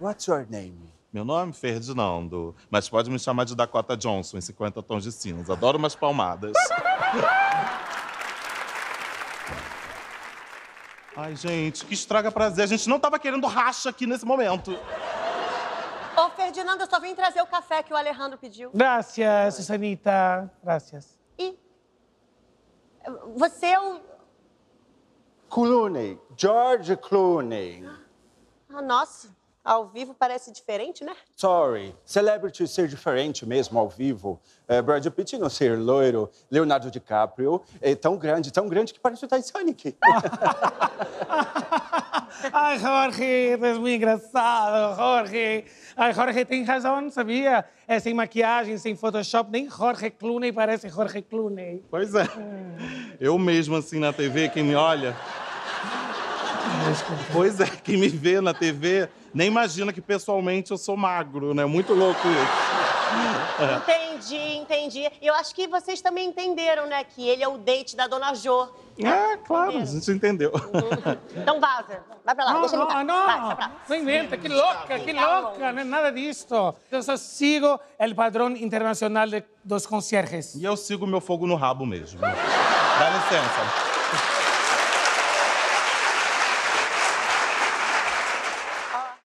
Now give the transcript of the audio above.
What's your name? Meu nome? é Ferdinando. Mas pode me chamar de Dakota Johnson em 50 tons de cinza. Adoro umas palmadas. Ai, gente, que estraga prazer. A gente não tava querendo racha aqui nesse momento. Ô, Ferdinando, eu só vim trazer o café que o Alejandro pediu. Gracias, Susanita. Gracias. E você é o... Clooney. George Clooney. Ah, nossa ao vivo parece diferente, né? Sorry. Celebrity ser diferente mesmo ao vivo. É, Brad Pitt não ser loiro, Leonardo DiCaprio é tão grande, tão grande que parece o Titanic. Ai, Jorge, é muito engraçado, Jorge. Ai, Jorge tem razão, sabia? É sem maquiagem, sem Photoshop, nem Jorge Clooney parece Jorge Clooney. Pois é. Hum. Eu mesmo, assim, na TV, quem me olha... Pois é, quem me vê na TV nem imagina que pessoalmente eu sou magro, né? Muito louco isso. É. Entendi, entendi. eu acho que vocês também entenderam, né? Que ele é o date da dona Jo. É, claro, Entenderam? a gente entendeu. Uhum. Então vaza, vai pra lá, não, deixa não, não, vai, não inventa, que louca, que tá louca, não é nada disso Eu só sigo o padrão internacional dos concierges. E eu sigo meu fogo no rabo mesmo. Dá licença.